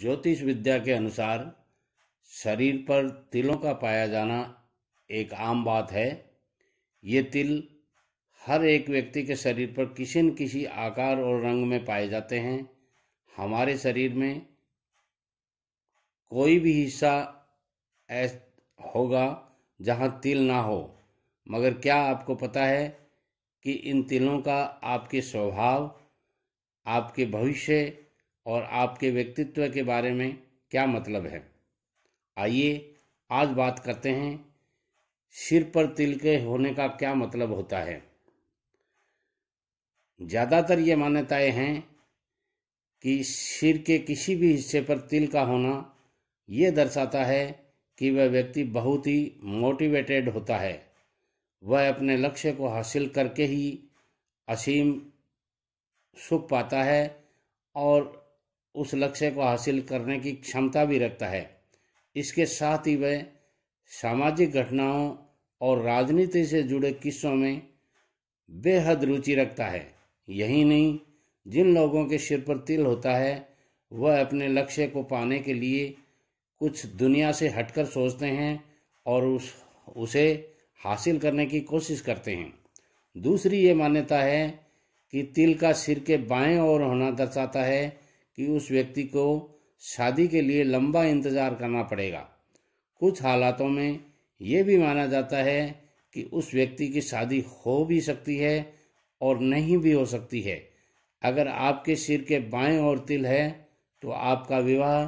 ज्योतिष विद्या के अनुसार शरीर पर तिलों का पाया जाना एक आम बात है ये तिल हर एक व्यक्ति के शरीर पर किसी न किसी आकार और रंग में पाए जाते हैं हमारे शरीर में कोई भी हिस्सा होगा जहाँ तिल ना हो मगर क्या आपको पता है कि इन तिलों का आपके स्वभाव आपके भविष्य और आपके व्यक्तित्व के बारे में क्या मतलब है आइए आज बात करते हैं सिर पर तिल के होने का क्या मतलब होता है ज़्यादातर ये मान्यताएं हैं कि सिर के किसी भी हिस्से पर तिल का होना ये दर्शाता है कि वह व्यक्ति बहुत ही मोटिवेटेड होता है वह अपने लक्ष्य को हासिल करके ही असीम सुख पाता है और उस लक्ष्य को हासिल करने की क्षमता भी रखता है इसके साथ ही वह सामाजिक घटनाओं और राजनीति से जुड़े किस्सों में बेहद रुचि रखता है यही नहीं जिन लोगों के सिर पर तिल होता है वह अपने लक्ष्य को पाने के लिए कुछ दुनिया से हटकर सोचते हैं और उस उसे हासिल करने की कोशिश करते हैं दूसरी ये मान्यता है कि तिल का सिर के बाएं ओर होना दर्शाता है कि उस व्यक्ति को शादी के लिए लंबा इंतज़ार करना पड़ेगा कुछ हालातों में ये भी माना जाता है कि उस व्यक्ति की शादी हो भी सकती है और नहीं भी हो सकती है अगर आपके सिर के बाएं और तिल है तो आपका विवाह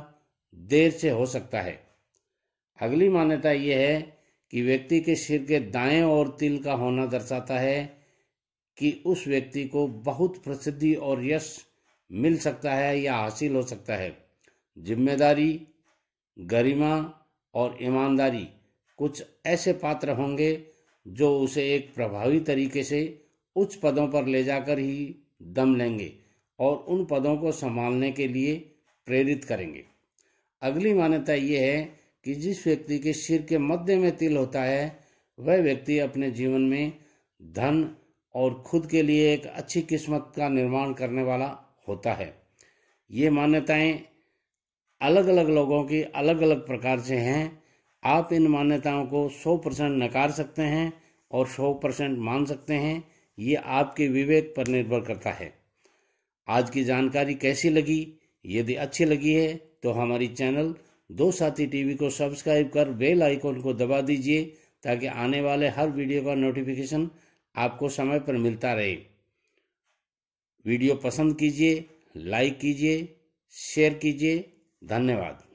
देर से हो सकता है अगली मान्यता यह है कि व्यक्ति के सिर के दाएं और तिल का होना दर्शाता है कि उस व्यक्ति को बहुत प्रसिद्धि और यश मिल सकता है या हासिल हो सकता है जिम्मेदारी गरिमा और ईमानदारी कुछ ऐसे पात्र होंगे जो उसे एक प्रभावी तरीके से उच्च पदों पर ले जाकर ही दम लेंगे और उन पदों को संभालने के लिए प्रेरित करेंगे अगली मान्यता ये है कि जिस व्यक्ति के सिर के मध्य में तिल होता है वह व्यक्ति अपने जीवन में धन और खुद के लिए एक अच्छी किस्मत का निर्माण करने वाला होता है ये मान्यताएं अलग अलग लोगों की अलग अलग प्रकार से हैं आप इन मान्यताओं को 100 परसेंट नकार सकते हैं और 100 परसेंट मान सकते हैं ये आपके विवेक पर निर्भर करता है आज की जानकारी कैसी लगी यदि अच्छी लगी है तो हमारी चैनल दो साथी टीवी को सब्सक्राइब कर बेल आइकॉन को दबा दीजिए ताकि आने वाले हर वीडियो का नोटिफिकेशन आपको समय पर मिलता रहे वीडियो पसंद कीजिए लाइक कीजिए शेयर कीजिए धन्यवाद